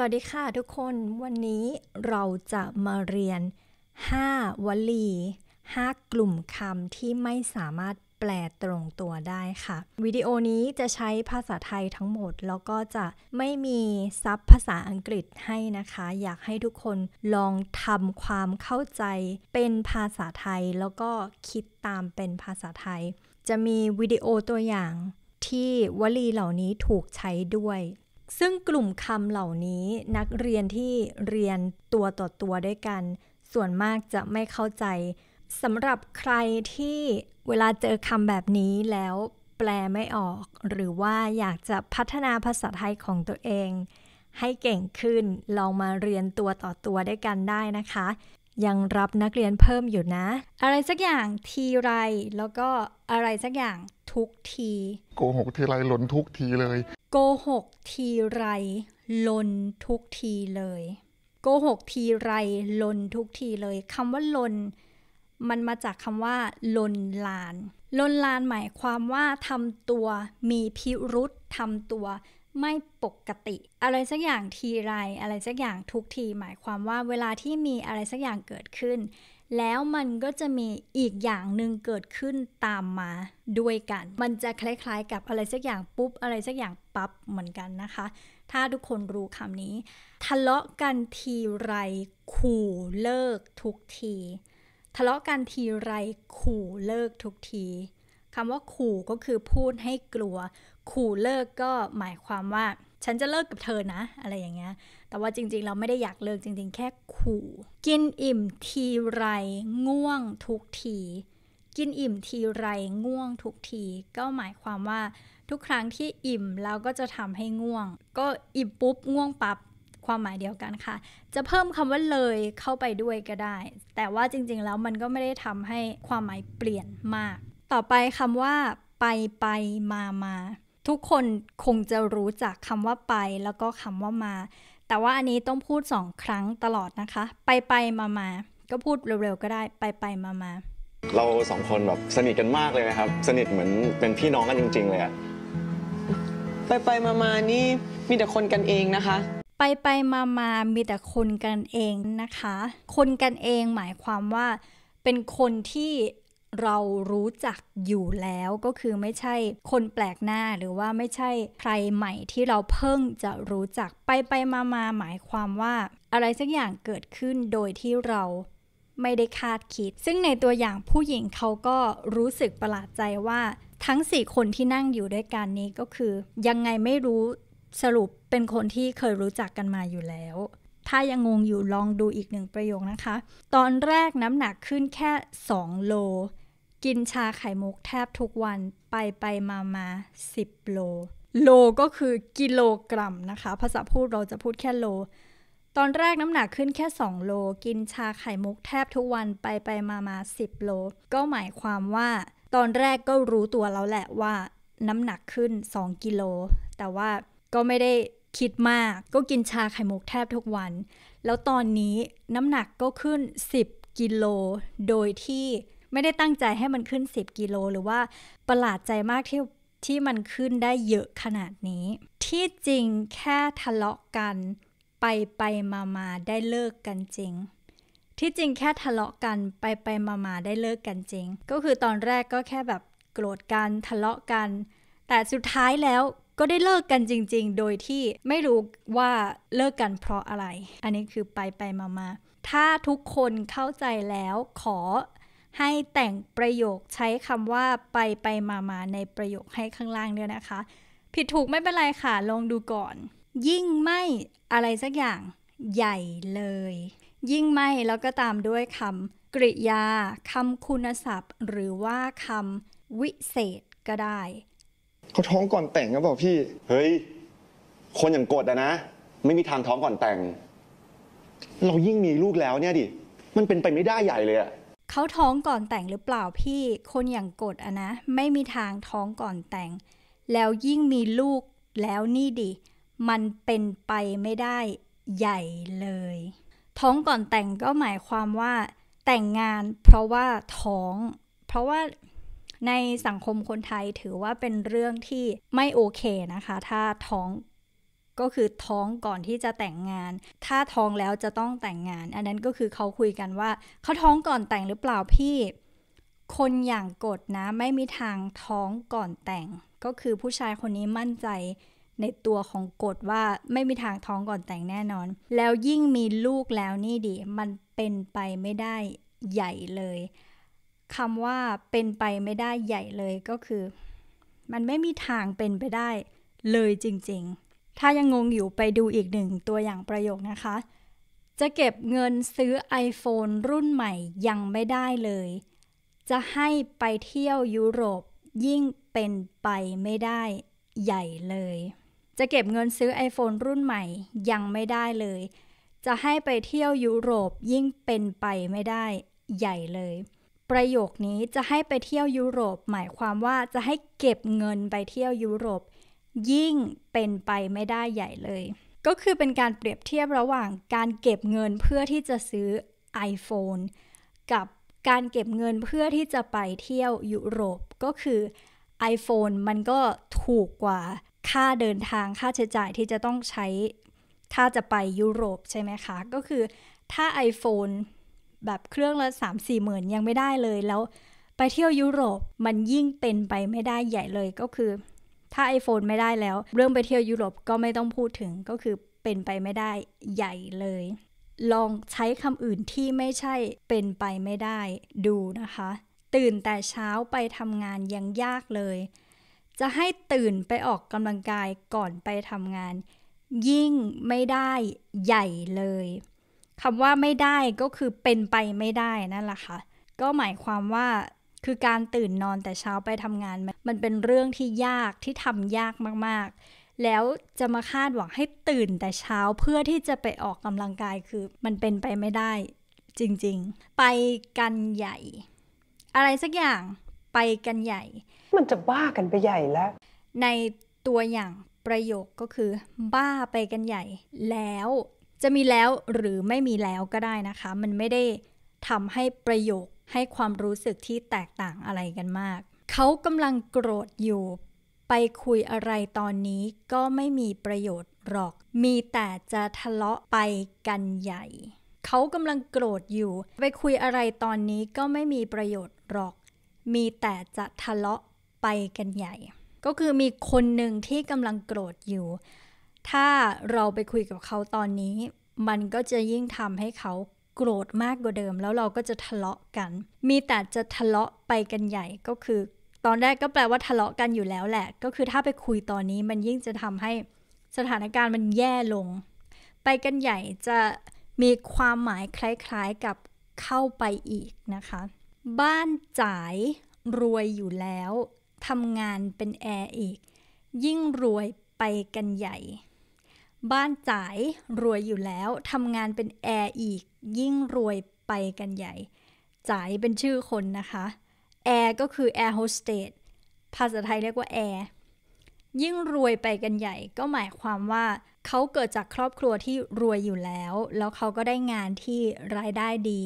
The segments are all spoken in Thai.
สวัสดีค่ะทุกคนวันนี้เราจะมาเรียน 5วลี 5 กลุ่มคำที่ไม่สามารถแปลตรงตัวได้ค่ะวิดีโอนี้จะใช้ภาษาไทยทั้งหมด แล้วก็จะไม่มีซับภาษาอังกฤษให้นะคะ อยากให้ทุกคนลองทำความเข้าใจเป็นภาษาไทย แล้วก็คิดตามเป็นภาษาไทย จะมีวิดีโอตัวอย่างที่วลีเหล่านี้ถูกใช้ด้วยซึ่งกลุ่มคำเหล่านี้ นักเรียนที่เรียนตัวต่อตัวด้วยกัน ส่วนมากจะไม่เข้าใจสำหรับใครที่เวลาเจอคำแบบนี้แล้วแปลไม่ออก หรือว่าอยากจะพัฒนาภาษาไทยของตัวเอง ให้เก่งขึ้นลองมาเรียนตัวต่อตัวด้วยกันได้นะคะยังรับนักเรียนเพิ่มอยู่นะ อะไรสักอย่างทีไร แล้วก็อะไรสักอย่างทุกที โกหกทีไรหล่นทุกทีเลย โกหกทีไรหล่นทุกทีเลย โกหกทีไร ลนทุกทีเลยคำว่าลน มันมาจากคำว่าลนลาน ลนลานหมายความว่าทำตัว มีพิรุษทำตัวไม่ปกติอะไรสักอย่างทีไรอะไรสักอย่างทุกที หมายความว่าเวลาที่มีอะไรสักอย่างเกิดขึ้น แล้วมันก็จะมีอีกอย่างหนึ่งเกิดขึ้นตามมาด้วยกัน มันจะคล้าย ๆ กับอะไรสักอย่างปุ๊บอะไรสักอย่างปั๊บเหมือนกันนะคะ ถ้าทุกคนรู้คำนี้ ทะเลาะกันทีไรขู่เลิกทุกที ทะเลาะกันทีไรขู่เลิกทุกทีคำว่าขู่ก็คือพูดให้กลัว ขู่เลิกก็หมายความว่าฉันจะเลิกกับเธอนะ อะไรอย่างเงี้ย แต่ว่าจริง ๆ เราไม่ได้อยากเลิกจริง ๆแค่ขู่ กินอิ่มทีไร ง่วง ทุกที กินอิ่มทีไรง่วง ทุกทีก็หมายความว่าทุกครั้งที่อิ่มเราก็จะทำให้ง่วง ก็อิ่มปุ๊บ ง่วงปับ๊บความหมายเดียวกันค่ะ จะเพิ่มคำว่าเลยเข้าไปด้วยก็ได้ แต่ว่าจริงๆ แล้วมันก็ไม่ได้ทำให้ความหมายเปลี่ยนมากต่อไปคำว่า ไปไปมามา ทุกคนคงจะรู้จักคำว่าไป แล้วก็คำว่ามา แต่ว่าอันนี้ต้องพูดสองครั้งตลอดนะคะ ไปไปมามา ก็พูดเร็วๆ ก็ได้ ไปไปมามา เราสองคนแบบสนิทกันมากเลยนะครับ สนิทเหมือนเป็นพี่น้องกันจริงๆ เลยอะไปไปมามานี่มีแต่คนกันเองนะคะ ไปไปมามามีแต่คนกันเองนะคะ คนกันเอง หมายความว่าเป็นคนที่เรารู้จักอยู่แล้วก็คือไม่ใช่ คนแปลกหน้าหรือว่าไม่ใช่ ใครใหม่ที่เราเพิ่งจะรู้จักไปไปมามาหมายความว่า อะไรสักอย่างเกิดขึ้นโดยที่เราไม่ได้คาดคิด ซึ่งในตัวอย่างผู้หญิงเขาก็รู้สึกประหลาดใจว่าทั้งสี่คนที่นั่งอยู่ด้วยกันนี้ก็คือยังไงไม่รู้สรุปเป็นคนที่เคยรู้จักกันมาอยู่แล้วถ้ายังงงอยู่ลองดูอีกหนึ่งประโยคนะคะ ตอนแรกน้ำหนักขึ้นแค่ 2 โล กินชาไข่มุกแทบทุกวันไปไปมามา 10 โล โลก็คือกิโลกรัมนะคะ ภาษาพูดเราจะพูดแค่โล ตอนแรกน้ำหนักขึ้นแค่ 2 โล กินชาไข่มุกแทบทุกวันไปไปมามา10โลก็หมายความว่า ตอนแรกก็รู้ตัวแล้วแหละว่า น้ำหนักขึ้น 2กิโลแต่ว่าก็ไม่ได้คิดมากก็กินชาไข่มุกแทบทุกวัน แล้วตอนนี้น้ำหนักก็ขึ้น10กิโลโดยที่ไม่ได้ตั้งใจให้มันขึ้น10กิโลหรือว่าประหลาดใจมากที่ที่มันขึ้นได้เยอะขนาดนี้ ที่จริงแค่ทะเลาะกัน ไปไปมามาได้เลิกกันจริง ที่จริงแค่ทะเลาะกันไปไปมามาได้เลิกกันจริง ก็คือตอนแรกก็แค่แบบโกรธกันทะเลาะกัน แต่สุดท้ายแล้วก็ได้เลิกกันจริงๆ โดยที่ไม่รู้ว่าเลิกกันเพราะอะไร อันนี้คือไปไปมามา ถ้าทุกคนเข้าใจแล้วขอให้แต่งประโยคใช้คำว่าไปไปมามาในประโยคให้ข้างล่างด้วยนะคะ ผิดถูกไม่เป็นไรค่ะ ลองดูก่อน ยิ่งไม่อะไรสักอย่างใหญ่เลย ยิ่งไม่ แล้วก็ตามด้วยคำกริยาคำคุณศัพท์ หรือว่าคำวิเศษก็ได้เขาท้องก่อนแต่งนะบอกพี่ เฮ้ย คนอย่างกดอะนะไม่มีทางท้องก่อนแต่ง เรายิ่งมีลูกแล้วเนี่ยดิ มันเป็นไปไม่ได้ใหญ่เลยอะเขาท้องก่อนแต่งหรือเปล่าพี่ คนอย่างกดอะนะไม่มีทางท้องก่อนแต่ง แล้วยิ่งมีลูกแล้วนี่ดิ มันเป็นไปไม่ได้ใหญ่เลย ท้องก่อนแต่งก็หมายความว่าแต่งงาน เพราะว่าท้อง เพราะว่าในสังคมคนไทยถือว่าเป็นเรื่องที่ไม่โอเคนะคะ ถ้าท้องก็คือท้องก่อนที่จะแต่งงาน ถ้าท้องแล้วจะต้องแต่งงาน อันนั้นก็คือเขาคุยกันว่าเขาท้องก่อนแต่งหรือเปล่าพี่ คนอย่างกดนะไม่มีทางท้องก่อนแต่ง ก็คือผู้ชายคนนี้มั่นใจในตัวของกฎว่าไม่มีทางท้องก่อนแต่งแน่นอน แล้วยิ่งมีลูกแล้วนี่ดิมันเป็นไปไม่ได้ใหญ่เลยคำว่าเป็นไปไม่ได้ใหญ่เลยก็คือ มันไม่มีทางเป็นไปได้เลยจริงๆ ถ้ายังงงอยู่ไปดูอีกหนึ่งตัวอย่างประโยคนะคะ จะเก็บเงินซื้อ iPhone รุ่นใหม่ยังไม่ได้เลย จะให้ไปเที่ยวยุโรป ยิ่งเป็นไปไม่ได้ ใหญ่เลย จะเก็บเงินซื้อ iPhone รุ่นใหม่ยังไม่ได้เลย จะให้ไปเที่ยวยุโรปยิ่งเป็นไปไม่ได้ใหญ่เลยประโยคนี้จะให้ไปเที่ยวยุโรป หมายความว่าจะให้เก็บเงินไปเที่ยวยุโรป ยิ่งเป็นไปไม่ได้ใหญ่เลย ก็คือเป็นการเปรียบเทียบระหว่างการเก็บเงินเพื่อที่จะซื้อ iPhone กับการเก็บเงินเพื่อที่จะไปเที่ยวยุโรป ก็คือ iPhone มันก็ถูกกว่าค่าเดินทางค่าใช้จ่ายที่จะต้องใช้ถ้าจะไปยุโรปใช่ไหมคะ ก็คือถ้า iPhone แบบเครื่องละสามสี่หมื่นยังไม่ได้เลยแล้วไปเที่ยวยุโรปมันยิ่งเป็นไปไม่ได้ใหญ่เลย ก็คือถ้า iPhone ไม่ได้แล้ว เรื่องไปเที่ยวยุโรปก็ไม่ต้องพูดถึง ก็คือเป็นไปไม่ได้ใหญ่เลย ลองใช้คำอื่นที่ไม่ใช่เป็นไปไม่ได้ดูนะคะ ตื่นแต่เช้าไปทำงานยังยากเลย จะให้ตื่นไปออกกำลังกายก่อนไปทำงาน ยิ่งไม่ได้ใหญ่เลยคำว่าไม่ได้ก็คือเป็นไปไม่ได้นั่นแหละค่ะ ก็หมายความว่าคือการตื่นนอนแต่เช้าไปทำงานมันเป็นเรื่องที่ยากที่ทำยากมากๆ แล้วจะมาคาดหวังให้ตื่นแต่เช้าเพื่อที่จะไปออกกำลังกายคือมันเป็นไปไม่ได้ จริงๆไปกันใหญ่ อะไรสักอย่างไปกันใหญ่ มันจะบ้ากันไปใหญ่แล้ว ในตัวอย่างประโยคก็คือบ้าไปกันใหญ่แล้วจะมีแล้วหรือไม่มีแล้วก็ได้นะคะ มันไม่ได้ทำให้ประโยคให้ความรู้สึกที่แตกต่างอะไรกันมาก เขากำลังโกรธอยู่ ไปคุยอะไรตอนนี้ก็ไม่มีประโยชน์หรอก มีแต่จะทะเลาะไปกันใหญ่ เขากำลังโกรธอยู่ไปคุยอะไรตอนนี้ก็ไม่มีประโยชน์หรอก มีแต่จะทะเลาะไปกันใหญ่ ก็คือมีคนหนึ่งที่กำลังโกรธอยู่ถ้าเราไปคุยกับเขาตอนนี้ มันก็จะยิ่งทำให้เขาโกรธมากกว่าเดิม แล้วเราก็จะทะเลาะกัน มีแต่จะทะเลาะไปกันใหญ่ ก็คือตอนแรกก็แปลว่าทะเลาะกันอยู่แล้วแหละ ก็คือถ้าไปคุยตอนนี้มันยิ่งจะทำให้สถานการณ์มันแย่ลง ไปกันใหญ่จะมีความหมายคล้าย ๆกับเข้าไปอีกนะคะ บ้านจ่ายรวยอยู่แล้วทำงานเป็นแอร์อีก ยิ่งรวยไปกันใหญ่บ้านจ่ายรวยอยู่แล้ว ทำงานเป็นแอร์อีกยิ่งรวยไปกันใหญ่ จ่ายเป็นชื่อคนนะคะ แอร์ก็คือแอร์โฮสเตสภาษาไทยเรียกว่าแอร์ ยิ่งรวยไปกันใหญ่ก็หมายความว่าเขาเกิดจากครอบครัวที่รวยอยู่แล้ว แล้วเขาก็ได้งานที่รายได้ดี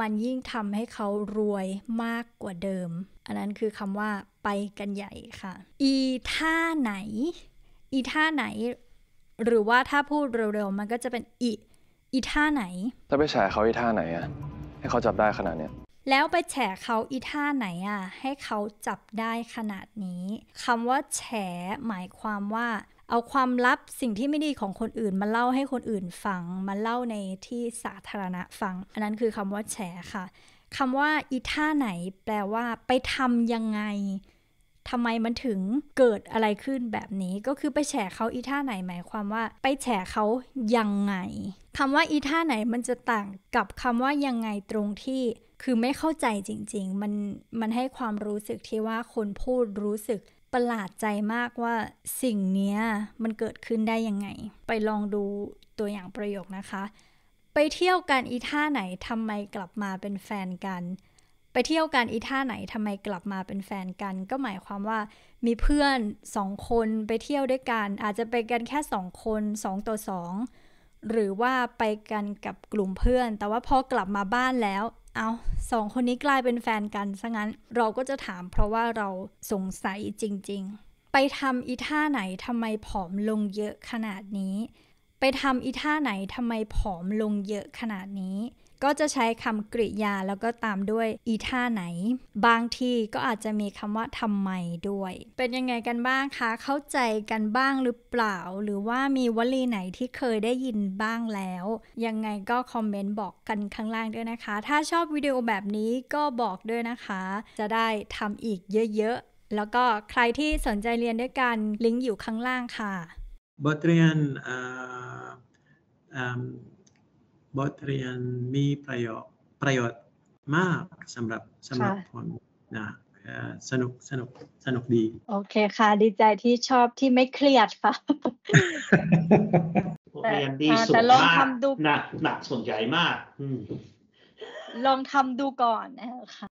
มันยิ่งทำให้เขารวยมากกว่าเดิม อันนั้นคือคำว่าไปกันใหญ่ค่ะ อีท่าไหน อีท่าไหนหรือว่าถ้าพูดเร็วๆ มันก็จะเป็นอีอีท่าไหนถ้าไปแฉเขาอีท่าไหนอะให้เขาจับได้ขนาดเนี้ยแล้วไปแฉเขาอีท่าไหนอะ ให้เขาจับได้ขนาดนี้คำว่าแฉหมายความว่า เอาความลับสิ่งที่ไม่ดีของคนอื่นมาเล่าให้คนอื่นฟัง มาเล่าในที่สาธารณะฟัง อันนั้นคือคำว่าแฉค่ะคำว่าอีท่าไหน แปลว่าไปทำยังไงทำไมมันถึงเกิดอะไรขึ้นแบบนี้ ก็คือไปแฉเขาอีท่าไหน หมายความว่า ไปแฉเขายังไงคำว่าอีท่าไหนมันจะต่างกับคำว่ายังไงตรงที่คือไม่เข้าใจจริงๆมันมันให้ความรู้สึกที่ว่าคนพูดรู้สึกประหลาดใจมากว่า สิ่งนี้มันเกิดขึ้นได้ยังไง ไปลองดูตัวอย่างประโยคนะคะ ไปเที่ยวกันอีท่าไหนทำไมกลับมาเป็นแฟนกันไปเที่ยวกันอีท่าไหนทำไมกลับมาเป็นแฟนกัน ก็หมายความว่ามีเพื่อนสองคนไปเที่ยวด้วยกัน อาจจะไปกันแค่สองคนสองต่อสองหรือว่าไปกันกับกลุ่มเพื่อน แต่ว่าพอกลับมาบ้านแล้วเอาสองคนนี้กลายเป็นแฟนกันซะงั้น เราก็จะถามเพราะว่าเราสงสัยจริงๆ ไปทำอีท่าไหนทำไมผอมลงเยอะขนาดนี้ ไปทำอีท่าไหนทำไมผอมลงเยอะขนาดนี้ก็จะใช้คำกริยาแล้วก็ตามด้วยอีท่าไหน บางทีก็อาจจะมีคำว่าทำไมด้วย เป็นยังไงกันบ้างคะ เข้าใจกันบ้างหรือเปล่า หรือว่ามีวลีไหนที่เคยได้ยินบ้างแล้ว ยังไงก็คอมเมนต์บอกกันข้างล่างด้วยนะคะ ถ้าชอบวิดีโอแบบนี้ก็บอกด้วยนะคะ จะได้ทำอีกเยอะๆ แล้วก็ใครที่สนใจเรียนด้วยกันลิงก์อยู่ข้างล่างค่ะบทเรียน um, บทเรียนมีประโยชน์ประโยชน์มากสำหรับสำหรับผมนะสนุกสนุกสนุกดี โอเคค่ะ ดีใจที่ชอบที่ไม่เครียดค่ะเรียนดีสุดมากหนักหนักสนใจมากลองทำดูก่อนนะคะ